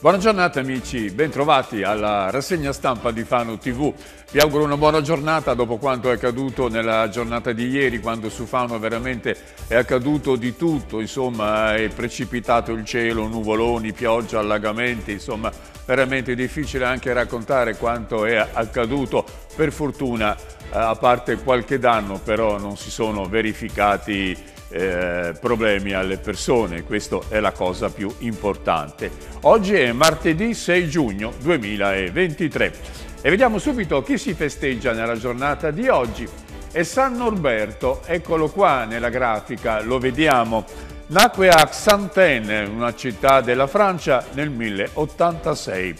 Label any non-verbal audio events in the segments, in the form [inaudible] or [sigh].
Buona giornata amici, bentrovati alla rassegna stampa di Fano TV. Vi auguro una buona giornata dopo quanto è accaduto nella giornata di ieri, quando su Fano veramente è accaduto di tutto, insomma è precipitato il cielo, nuvoloni, pioggia, allagamenti, insomma veramente difficile anche raccontare quanto è accaduto. Per fortuna, eh, a parte qualche danno, però non si sono verificati eh, problemi alle persone, questa è la cosa più importante. Oggi è martedì 6 giugno 2023 e vediamo subito chi si festeggia nella giornata di oggi. È San Norberto, eccolo qua nella grafica, lo vediamo. Nacque a Xanten, una città della Francia, nel 1086.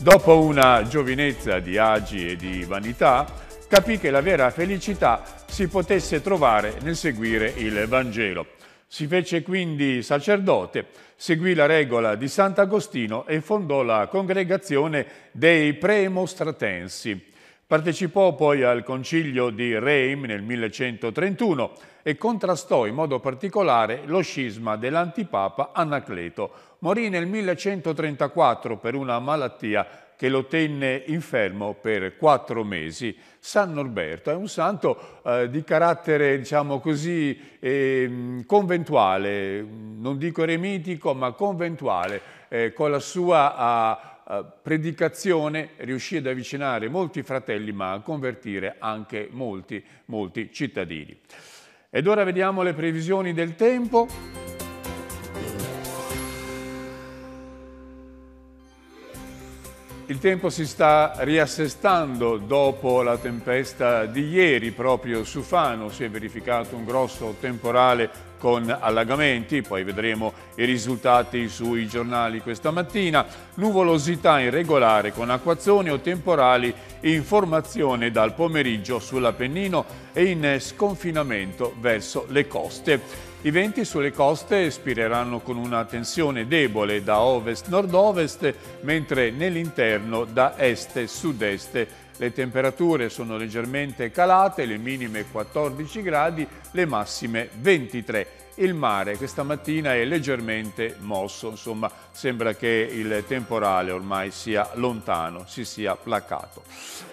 Dopo una giovinezza di agi e di vanità, capì che la vera felicità si potesse trovare nel seguire il Vangelo. Si fece quindi sacerdote, seguì la regola di Sant'Agostino e fondò la congregazione dei premostratensi. Partecipò poi al concilio di Reim nel 1131 e contrastò in modo particolare lo scisma dell'antipapa Anacleto. Morì nel 1134 per una malattia che lo tenne infermo per quattro mesi. San Norberto è un santo eh, di carattere, diciamo così, eh, conventuale, non dico eremitico, ma conventuale, eh, con la sua eh, predicazione riuscì ad avvicinare molti fratelli, ma a convertire anche molti, molti cittadini. Ed ora vediamo le previsioni del tempo. Il tempo si sta riassestando dopo la tempesta di ieri, proprio su Fano si è verificato un grosso temporale con allagamenti, poi vedremo i risultati sui giornali questa mattina, nuvolosità irregolare con acquazzoni o temporali in formazione dal pomeriggio sull'Appennino e in sconfinamento verso le coste. I venti sulle coste spireranno con una tensione debole da ovest-nord-ovest, mentre nell'interno da est-sud-est. Le temperature sono leggermente calate, le minime 14 gradi, le massime 23. Il mare questa mattina è leggermente mosso, insomma sembra che il temporale ormai sia lontano, si sia placato.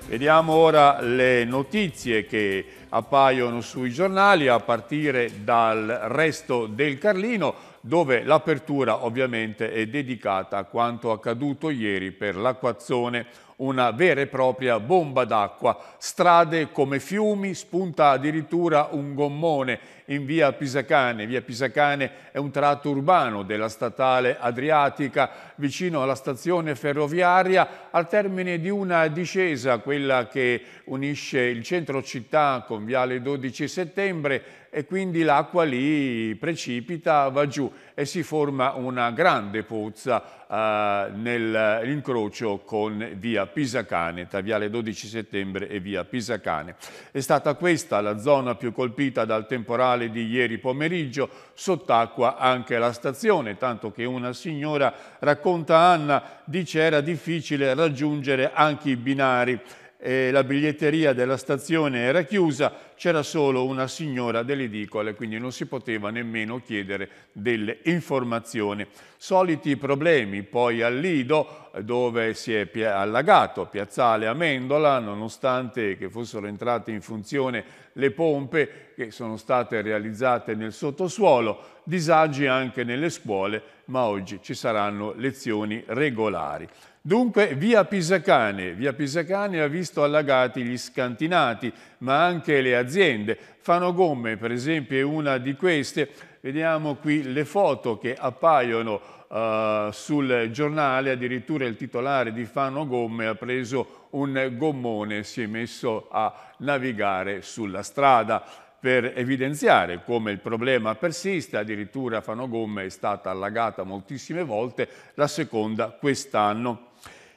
Vediamo ora le notizie che appaiono sui giornali a partire dal resto del Carlino dove l'apertura ovviamente è dedicata a quanto accaduto ieri per l'acquazzone una vera e propria bomba d'acqua. Strade come fiumi, spunta addirittura un gommone in via Pisacane. Via Pisacane è un tratto urbano della statale Adriatica, vicino alla stazione ferroviaria, al termine di una discesa, quella che unisce il centro città con viale 12 settembre, e quindi l'acqua lì precipita, va giù e si forma una grande pozza eh, nell'incrocio con via Pisacane, tra viale 12 settembre e via Pisacane. È stata questa la zona più colpita dal temporale di ieri pomeriggio, sott'acqua anche la stazione, tanto che una signora, racconta Anna, dice era difficile raggiungere anche i binari eh, la biglietteria della stazione era chiusa, c'era solo una signora dell'edicola e quindi non si poteva nemmeno chiedere delle informazioni. Soliti problemi poi al Lido, dove si è allagato Piazzale Amendola, nonostante che fossero entrate in funzione le pompe che sono state realizzate nel sottosuolo, disagi anche nelle scuole, ma oggi ci saranno lezioni regolari. Dunque via Pisacane. Via Pisacane ha visto allagati gli scantinati, ma anche le aziende. Fano Gomme, per esempio, è una di queste. Vediamo qui le foto che appaiono uh, sul giornale, addirittura il titolare di Fano Gomme ha preso un gommone, e si è messo a navigare sulla strada per evidenziare come il problema persiste, addirittura Fanogomme è stata allagata moltissime volte, la seconda quest'anno.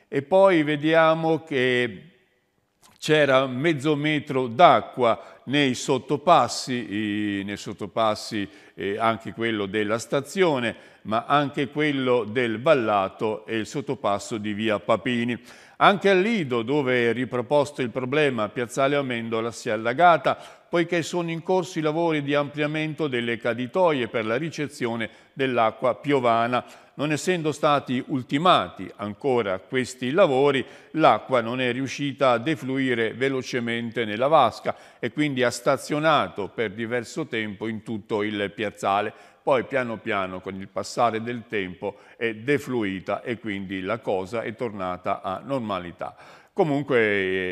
E poi vediamo che c'era mezzo metro d'acqua nei sottopassi, nei sottopassi eh, anche quello della stazione, ma anche quello del Vallato e il sottopasso di via Papini. Anche a Lido, dove è riproposto il problema, Piazzale Amendola si è allagata, poiché sono in corso i lavori di ampliamento delle caditoie per la ricezione dell'acqua piovana. Non essendo stati ultimati ancora questi lavori, l'acqua non è riuscita a defluire velocemente nella vasca e quindi ha stazionato per diverso tempo in tutto il piazzale. Poi piano piano con il passare del tempo è defluita e quindi la cosa è tornata a normalità. Comunque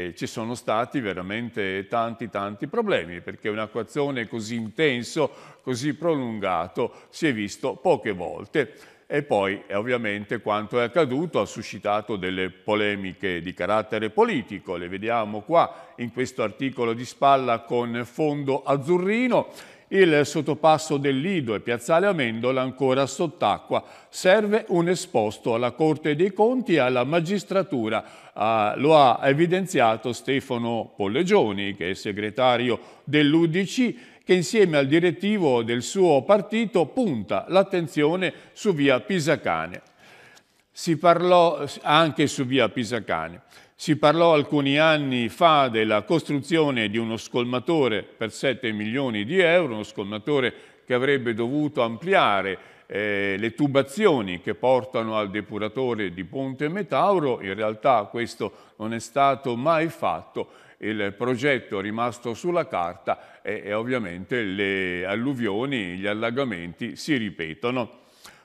eh, ci sono stati veramente tanti tanti problemi perché un acquazzone così intenso, così prolungato si è visto poche volte e poi eh, ovviamente quanto è accaduto ha suscitato delle polemiche di carattere politico, le vediamo qua in questo articolo di spalla con fondo azzurrino il sottopasso del Lido e Piazzale Amendola ancora sott'acqua. Serve un esposto alla Corte dei Conti e alla magistratura. Ah, lo ha evidenziato Stefano Pollegioni, che è segretario dell'Udc, che insieme al direttivo del suo partito punta l'attenzione su via Pisacane. Si parlò anche su via Pisacane. Si parlò alcuni anni fa della costruzione di uno scolmatore per 7 milioni di euro, uno scolmatore che avrebbe dovuto ampliare eh, le tubazioni che portano al depuratore di Ponte Metauro, in realtà questo non è stato mai fatto, il progetto è rimasto sulla carta e, e ovviamente le alluvioni, gli allagamenti si ripetono.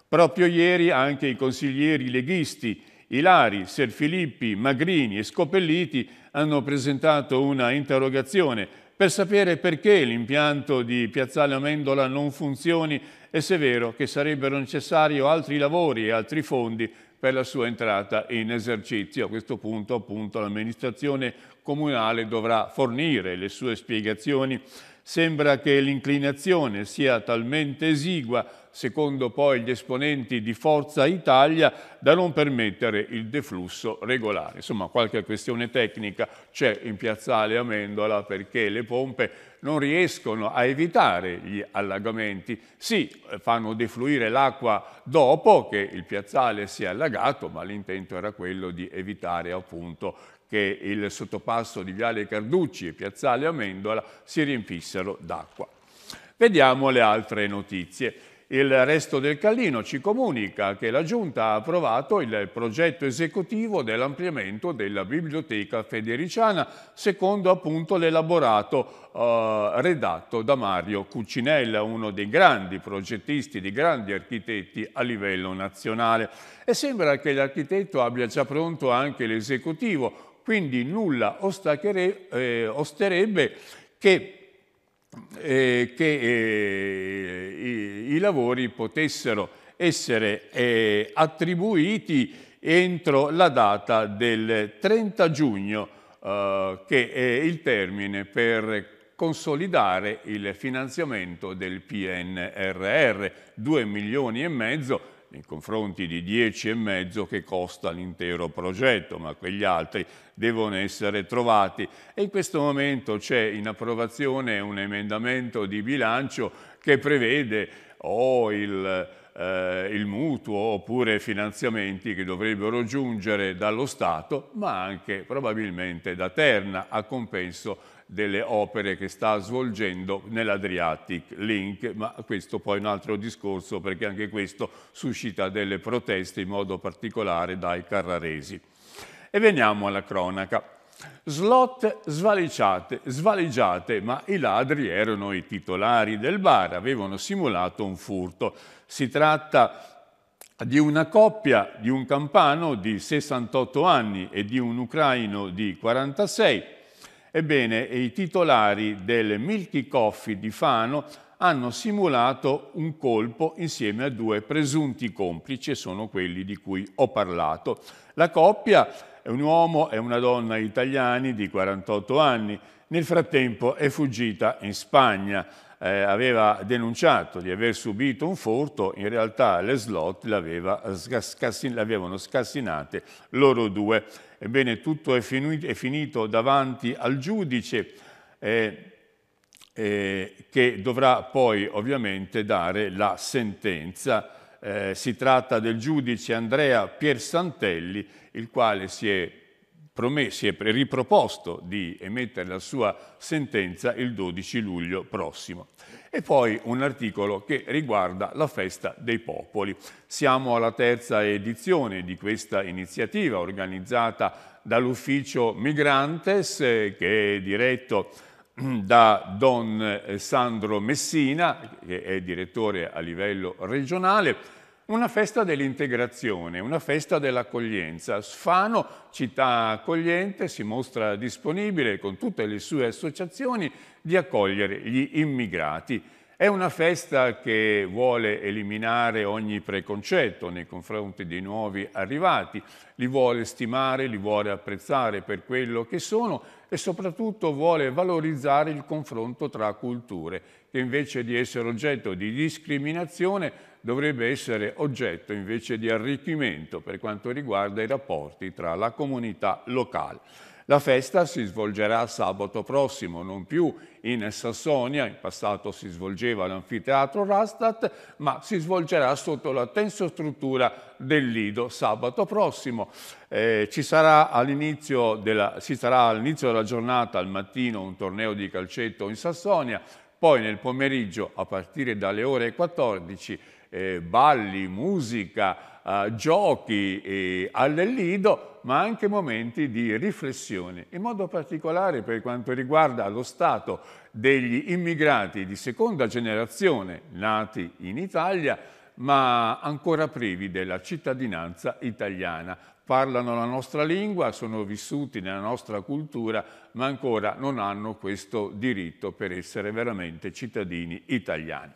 Proprio ieri anche i consiglieri leghisti Ilari, Serfilippi, Magrini e Scopelliti hanno presentato una interrogazione per sapere perché l'impianto di Piazzale Amendola non funzioni e se è vero che sarebbero necessari altri lavori e altri fondi per la sua entrata in esercizio. A questo punto appunto l'amministrazione comunale dovrà fornire le sue spiegazioni. Sembra che l'inclinazione sia talmente esigua secondo poi gli esponenti di Forza Italia, da non permettere il deflusso regolare. Insomma, qualche questione tecnica c'è in piazzale Amendola perché le pompe non riescono a evitare gli allagamenti. Sì, eh, fanno defluire l'acqua dopo che il piazzale si è allagato, ma l'intento era quello di evitare appunto che il sottopasso di Viale Carducci e Piazzale Amendola si riempissero d'acqua. Vediamo le altre notizie. Il resto del Callino ci comunica che la Giunta ha approvato il progetto esecutivo dell'ampliamento della Biblioteca Federiciana secondo appunto l'elaborato eh, redatto da Mario Cuccinella, uno dei grandi progettisti, dei grandi architetti a livello nazionale. E sembra che l'architetto abbia già pronto anche l'esecutivo, quindi nulla eh, osterebbe che eh, che eh, i, i, lavori potessero essere eh, attribuiti entro la data del 30 giugno, eh, che è il termine per consolidare il finanziamento del PNRR, 2 milioni e mezzo nei confronti di 10 e mezzo che costa l'intero progetto, ma quegli altri devono essere trovati. E in questo momento c'è in approvazione un emendamento di bilancio che prevede o oh, il, eh, il mutuo oppure finanziamenti che dovrebbero giungere dallo Stato, ma anche probabilmente da Terna a compenso delle opere che sta svolgendo nell'Adriatic Link, ma questo poi è un altro discorso perché anche questo suscita delle proteste in modo particolare dai carraresi. E veniamo alla cronaca. Slot svaligiate, svaliggiate, ma i ladri erano i titolari del bar, avevano simulato un furto. Si tratta di una coppia di un campano di 68 anni e di un ucraino di 46. Ebbene, i titolari del Milky Coffee di Fano hanno simulato un colpo insieme a due presunti complici, e sono quelli di cui ho parlato. La coppia un uomo e una donna italiani di 48 anni. Nel frattempo è fuggita in Spagna. Eh, aveva denunciato di aver subito un furto, in realtà le slot l'aveva scassin l'avevano scassinate loro due. Ebbene, tutto è, finito, è finito davanti al giudice eh, eh, che dovrà poi ovviamente dare la sentenza. Eh, si tratta del giudice Andrea Piersantelli il quale si è, promesso, si è riproposto di emettere la sua sentenza il 12 luglio prossimo. E poi un articolo che riguarda la festa dei popoli. Siamo alla terza edizione di questa iniziativa organizzata dall'ufficio Migrantes eh, che è diretto [clears throat] da Don Sandro Messina, che è direttore a livello regionale, una festa dell'integrazione, una festa dell'accoglienza. Sfano, città accogliente, si mostra disponibile con tutte le sue associazioni di accogliere gli immigrati. È una festa che vuole eliminare ogni preconcetto nei confronti dei nuovi arrivati, li vuole stimare, li vuole apprezzare per quello che sono e soprattutto vuole valorizzare il confronto tra culture, che invece di essere oggetto di discriminazione dovrebbe essere oggetto invece di arricchimento per quanto riguarda i rapporti tra la comunità locale. La festa si svolgerà sabato prossimo, non più in Sassonia, in passato si svolgeva all'anfiteatro Rastat, ma si svolgerà sotto la tensostruttura del Lido sabato prossimo. Eh, ci sarà all'inizio della, all della giornata, al mattino, un torneo di calcetto in Sassonia, poi nel pomeriggio, a partire dalle ore 14, eh, balli, musica, eh, giochi eh, all'ellido, ma anche momenti di riflessione, in modo particolare per quanto riguarda lo stato degli immigrati di seconda generazione nati in Italia, ma ancora privi della cittadinanza italiana. Parlano la nostra lingua, sono vissuti nella nostra cultura, ma ancora non hanno questo diritto per essere veramente cittadini italiani.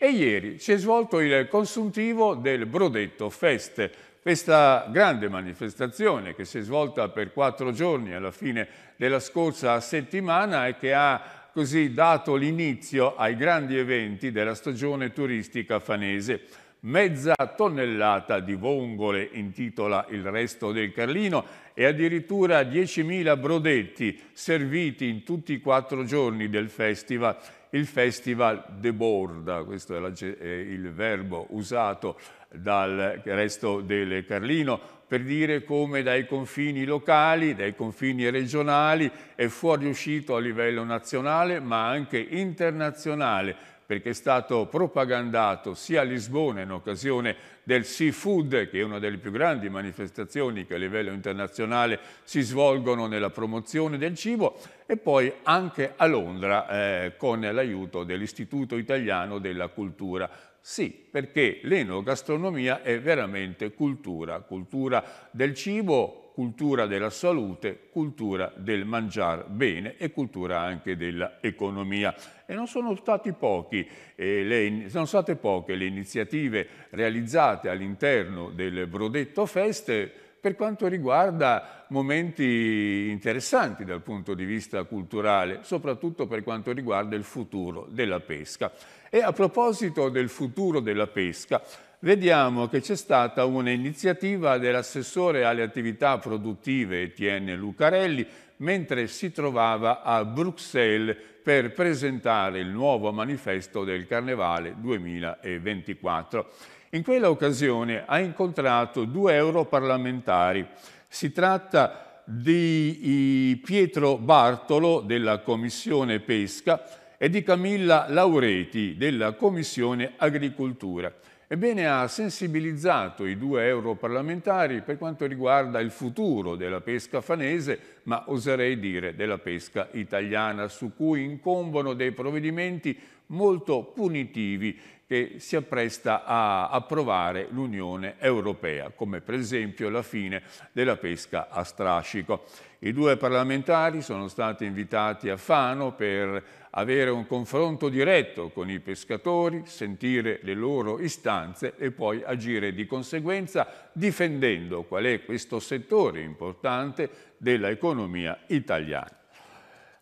E ieri si è svolto il consuntivo del Brodetto Fest, questa grande manifestazione che si è svolta per quattro giorni alla fine della scorsa settimana e che ha così dato l'inizio ai grandi eventi della stagione turistica fanese. Mezza tonnellata di vongole intitola il resto del Carlino e addirittura 10.000 brodetti serviti in tutti i quattro giorni del festival il festival deborda, questo è, la, è il verbo usato dal resto del Carlino, per dire come dai confini locali, dai confini regionali è fuoriuscito a livello nazionale ma anche internazionale perché è stato propagandato sia a Lisbona in occasione del Seafood, che è una delle più grandi manifestazioni che a livello internazionale si svolgono nella promozione del cibo, e poi anche a Londra eh, con l'aiuto dell'Istituto Italiano della Cultura. Sì, perché l'enogastronomia è veramente cultura, cultura del cibo, cultura della salute, cultura del mangiare bene e cultura anche dell'economia e non sono, pochi, eh, le, sono state poche le iniziative realizzate all'interno del Brodetto Fest per quanto riguarda momenti interessanti dal punto di vista culturale, soprattutto per quanto riguarda il futuro della pesca. E a proposito del futuro della pesca, vediamo che c'è stata un'iniziativa dell'assessore alle attività produttive Etienne Lucarelli mentre si trovava a Bruxelles per presentare il nuovo manifesto del Carnevale 2024. In quella occasione ha incontrato due europarlamentari. Si tratta di Pietro Bartolo della Commissione Pesca e di Camilla Laureti della Commissione Agricoltura. Ebbene, ha sensibilizzato i due europarlamentari per quanto riguarda il futuro della pesca fanese, ma oserei dire della pesca italiana, su cui incombono dei provvedimenti molto punitivi che si appresta a approvare l'Unione Europea, come per esempio la fine della pesca a strascico. I due parlamentari sono stati invitati a Fano per avere un confronto diretto con i pescatori, sentire le loro istanze e poi agire di conseguenza difendendo qual è questo settore importante dell'economia italiana.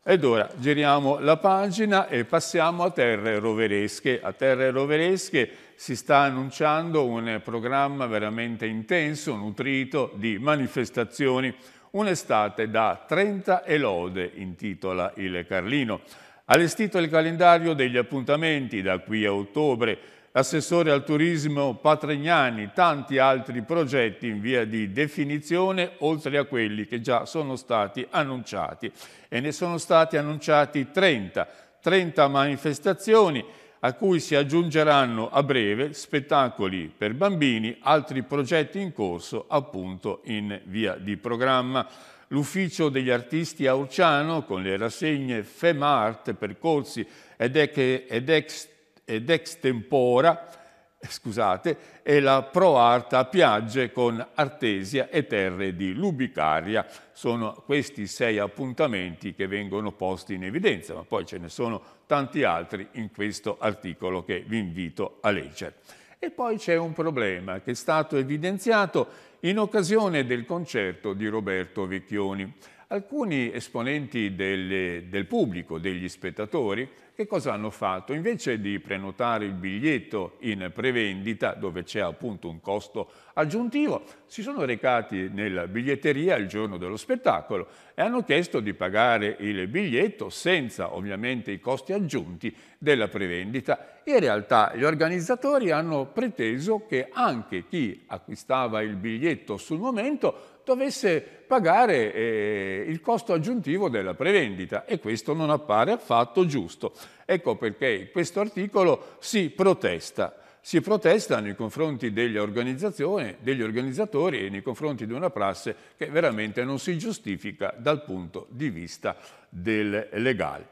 Ed ora giriamo la pagina e passiamo a terre roveresche. A terre roveresche si sta annunciando un programma veramente intenso, nutrito di manifestazioni. Un'estate da 30 e lode, intitola il Carlino. allestito il calendario degli appuntamenti da qui a ottobre, l'assessore al turismo Patregnani, tanti altri progetti in via di definizione, oltre a quelli che già sono stati annunciati. E ne sono stati annunciati 30, 30 manifestazioni, a cui si aggiungeranno a breve spettacoli per bambini, altri progetti in corso appunto in via di programma. L'ufficio degli artisti a Urciano con le rassegne FEMART, percorsi ed, ex ed extempora, eh, scusate, e la Pro Arta Piagge con Artesia e Terre di Lubicaria. Sono questi sei appuntamenti che vengono posti in evidenza, ma poi ce ne sono tanti altri in questo articolo che vi invito a leggere. E poi c'è un problema che è stato evidenziato in occasione del concerto di Roberto Vecchioni. Alcuni esponenti del, del pubblico, degli spettatori, che cosa hanno fatto? Invece di prenotare il biglietto in prevendita, dove c'è appunto un costo aggiuntivo, si sono recati nella biglietteria il giorno dello spettacolo e hanno chiesto di pagare il biglietto senza ovviamente i costi aggiunti della prevendita. In realtà gli organizzatori hanno preteso che anche chi acquistava il biglietto sul momento dovesse pagare eh, il costo aggiuntivo della prevendita e questo non appare affatto giusto. Ecco perché in questo articolo si protesta si protesta nei confronti degli, degli organizzatori e nei confronti di una prassi che veramente non si giustifica dal punto di vista del legale.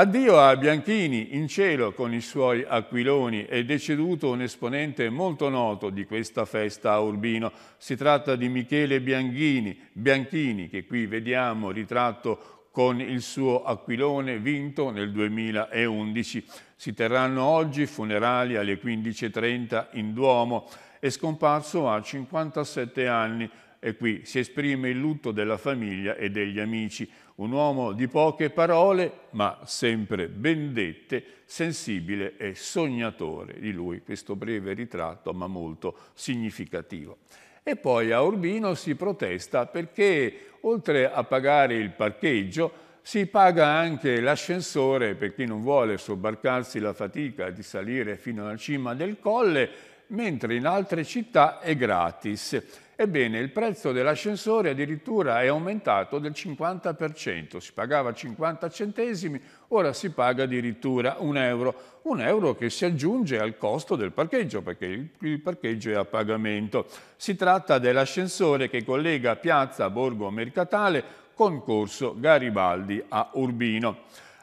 Addio a Bianchini, in cielo con i suoi aquiloni, è deceduto un esponente molto noto di questa festa a Urbino. Si tratta di Michele Bianchini, Bianchini che qui vediamo ritratto con il suo aquilone vinto nel 2011. Si terranno oggi funerali alle 15.30 in Duomo. È scomparso a 57 anni e qui si esprime il lutto della famiglia e degli amici un uomo di poche parole, ma sempre ben dette, sensibile e sognatore di lui, questo breve ritratto ma molto significativo. E poi a Urbino si protesta perché oltre a pagare il parcheggio si paga anche l'ascensore per chi non vuole sobbarcarsi la fatica di salire fino alla cima del colle, mentre in altre città è gratis. Ebbene, il prezzo dell'ascensore addirittura è aumentato del 50%, si pagava 50 centesimi, ora si paga addirittura un euro, un euro che si aggiunge al costo del parcheggio, perché il parcheggio è a pagamento. Si tratta dell'ascensore che collega Piazza Borgo Mercatale con Corso Garibaldi a Urbino.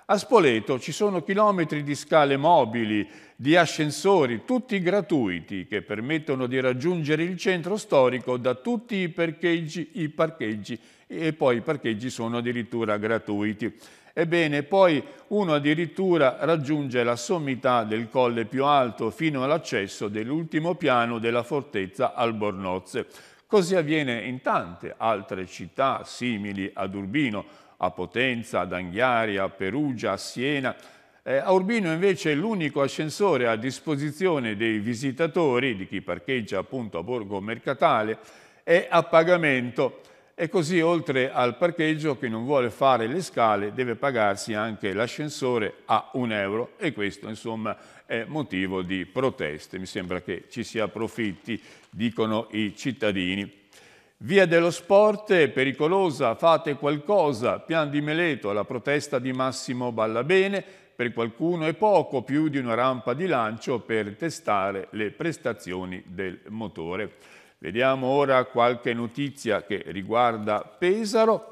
A Spoleto ci sono chilometri di scale mobili, di ascensori, tutti gratuiti, che permettono di raggiungere il centro storico da tutti i parcheggi, i parcheggi e poi i parcheggi sono addirittura gratuiti. Ebbene, poi uno addirittura raggiunge la sommità del colle più alto fino all'accesso dell'ultimo piano della fortezza Albornozze. Così avviene in tante altre città simili ad Urbino, a Potenza, ad Anghiari, a Perugia, a Siena. Eh, a Urbino invece è l'unico ascensore a disposizione dei visitatori, di chi parcheggia appunto a Borgo Mercatale, è a pagamento e così oltre al parcheggio chi non vuole fare le scale deve pagarsi anche l'ascensore a un euro e questo insomma è motivo di proteste. Mi sembra che ci si approfitti, dicono i cittadini. Via dello sport è pericolosa, fate qualcosa, pian di Meleto, la protesta di Massimo Ballabene, per qualcuno è poco, più di una rampa di lancio per testare le prestazioni del motore. Vediamo ora qualche notizia che riguarda Pesaro,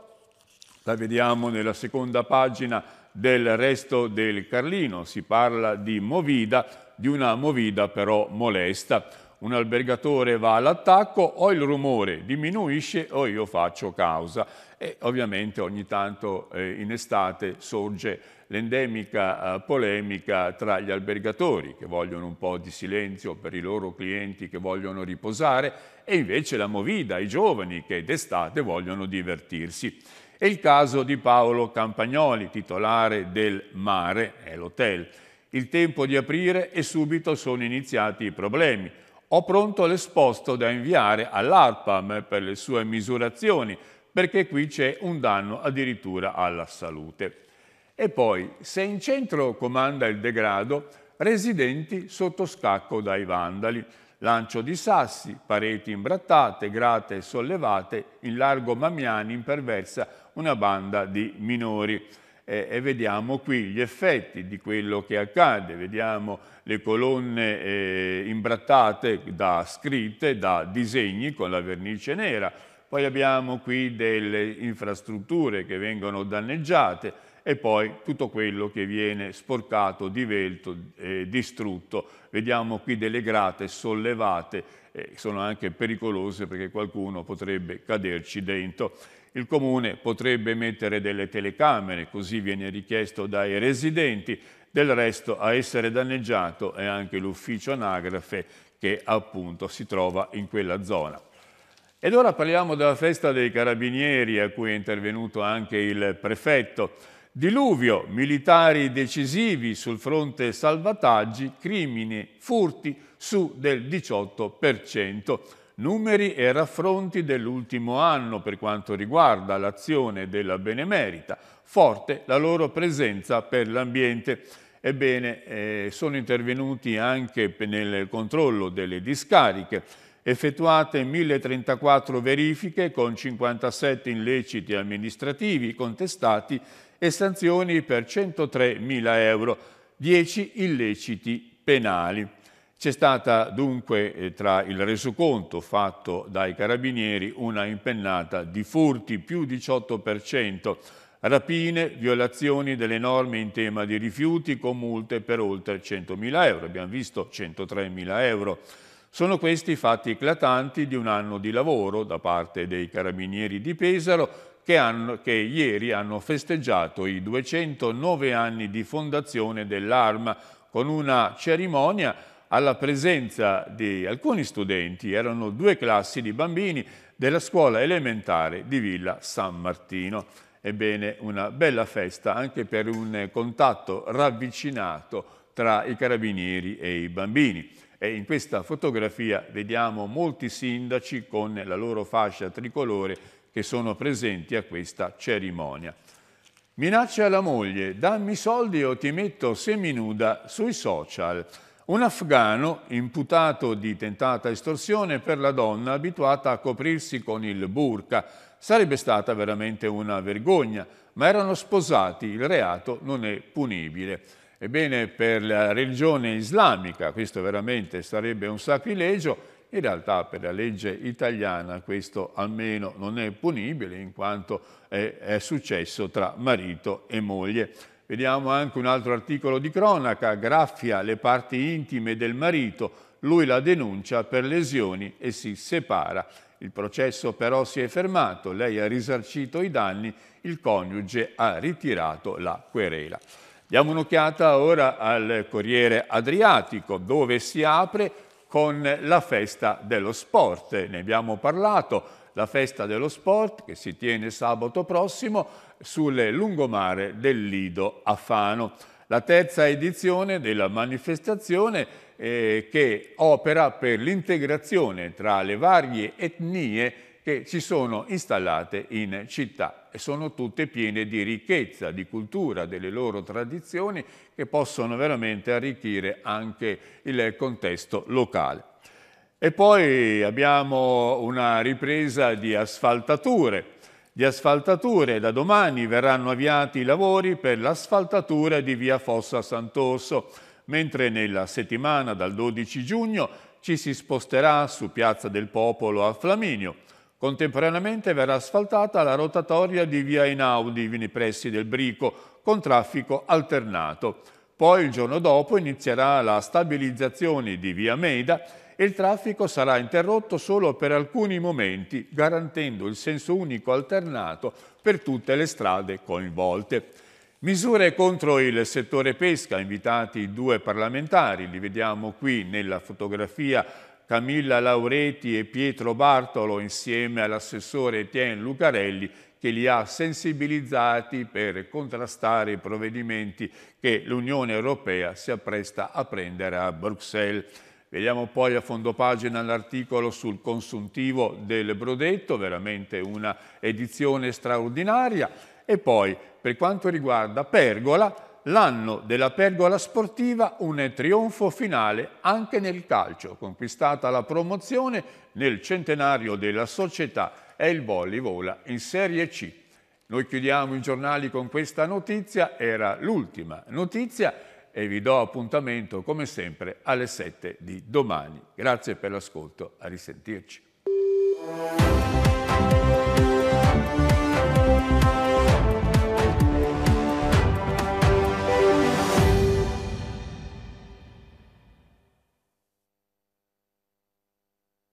la vediamo nella seconda pagina del resto del Carlino, si parla di movida, di una movida però molesta. Un albergatore va all'attacco, o il rumore diminuisce o io faccio causa. E ovviamente ogni tanto eh, in estate sorge l'endemica eh, polemica tra gli albergatori che vogliono un po' di silenzio per i loro clienti che vogliono riposare e invece la movida, i giovani che d'estate vogliono divertirsi. È il caso di Paolo Campagnoli, titolare del Mare, e l'hotel. Il tempo di aprire e subito sono iniziati i problemi. Ho pronto l'esposto da inviare all'ARPAM per le sue misurazioni, perché qui c'è un danno addirittura alla salute. E poi, se in centro comanda il degrado, residenti sotto scacco dai vandali lancio di sassi, pareti imbrattate, grate sollevate, in largo Mamiani imperversa una banda di minori. E, e, vediamo qui gli effetti di quello che accade, vediamo le colonne eh, imbrattate da scritte, da disegni con la vernice nera, poi abbiamo qui delle infrastrutture che vengono danneggiate, e poi tutto quello che viene sporcato, divelto, eh, distrutto. Vediamo qui delle grate sollevate, eh, sono anche pericolose perché qualcuno potrebbe caderci dentro. Il comune potrebbe mettere delle telecamere, così viene richiesto dai residenti, del resto a essere danneggiato è anche l'ufficio anagrafe che appunto si trova in quella zona. Ed ora parliamo della festa dei carabinieri a cui è intervenuto anche il prefetto. Diluvio, militari decisivi sul fronte salvataggi, crimini, furti su del 18%. Numeri e raffronti dell'ultimo anno per quanto riguarda l'azione della Benemerita, forte la loro presenza per l'ambiente. Ebbene, eh, sono intervenuti anche nel controllo delle discariche, effettuate 1034 verifiche con 57 illeciti amministrativi contestati e sanzioni per 103.000 euro, 10 illeciti penali. C'è stata dunque eh, tra il resoconto fatto dai carabinieri una impennata di furti più 18%, rapine, violazioni delle norme in tema di rifiuti con multe per oltre 100.000 euro, abbiamo visto 103.000 euro. Sono questi fatti eclatanti di un anno di lavoro da parte dei carabinieri di Pesaro che, hanno, che, ieri hanno festeggiato i 209 anni di fondazione dell'Arma con una cerimonia alla presenza di alcuni studenti, erano due classi di bambini della scuola elementare di Villa San Martino. Ebbene, una bella festa anche per un contatto ravvicinato tra i carabinieri e i bambini. E in questa fotografia vediamo molti sindaci con la loro fascia tricolore che sono presenti a questa cerimonia. Minaccia alla moglie, dammi soldi o ti metto seminuda sui social. Un afgano imputato di tentata estorsione per la donna abituata a coprirsi con il burka. Sarebbe stata veramente una vergogna, ma erano sposati, il reato non è punibile. Ebbene, per la religione islamica questo veramente sarebbe un sacrilegio, in realtà per la legge italiana questo almeno non è punibile in quanto è, è successo tra marito e moglie. Vediamo anche un altro articolo di cronaca, graffia le parti intime del marito, lui la denuncia per lesioni e si separa. Il processo però si è fermato, lei ha risarcito i danni, il coniuge ha ritirato la querela. Diamo un'occhiata ora al Corriere Adriatico, dove si apre con la festa dello sport. Ne abbiamo parlato, la festa dello sport che si tiene sabato prossimo sul lungomare del Lido a Fano. La terza edizione della manifestazione eh, che opera per l'integrazione tra le varie etnie che si sono installate in città e sono tutte piene di ricchezza, di cultura, delle loro tradizioni che possono veramente arricchire anche il contesto locale. E poi abbiamo una ripresa di asfaltature. Di asfaltature da domani verranno avviati i lavori per l'asfaltatura di via Fossa Sant'Orso, mentre nella settimana dal 12 giugno ci si sposterà su Piazza del Popolo a Flaminio. Contemporaneamente verrà asfaltata la rotatoria di via Einaudi, nei pressi del Brico, con traffico alternato. Poi il giorno dopo inizierà la stabilizzazione di via Meida e il traffico sarà interrotto solo per alcuni momenti, garantendo il senso unico alternato per tutte le strade coinvolte. Misure contro il settore pesca, invitati due parlamentari, li vediamo qui nella fotografia Camilla Laureti e Pietro Bartolo insieme all'assessore Etienne Lucarelli che li ha sensibilizzati per contrastare i provvedimenti che l'Unione Europea si appresta a prendere a Bruxelles. Vediamo poi a fondo pagina l'articolo sul consuntivo del Brodetto, veramente una edizione straordinaria. E poi, per quanto riguarda Pergola, l'anno della pergola sportiva un trionfo finale anche nel calcio, conquistata la promozione nel centenario della società e il volley vola in Serie C. Noi chiudiamo i giornali con questa notizia, era l'ultima notizia e vi do appuntamento come sempre alle 7 di domani. Grazie per l'ascolto, a risentirci.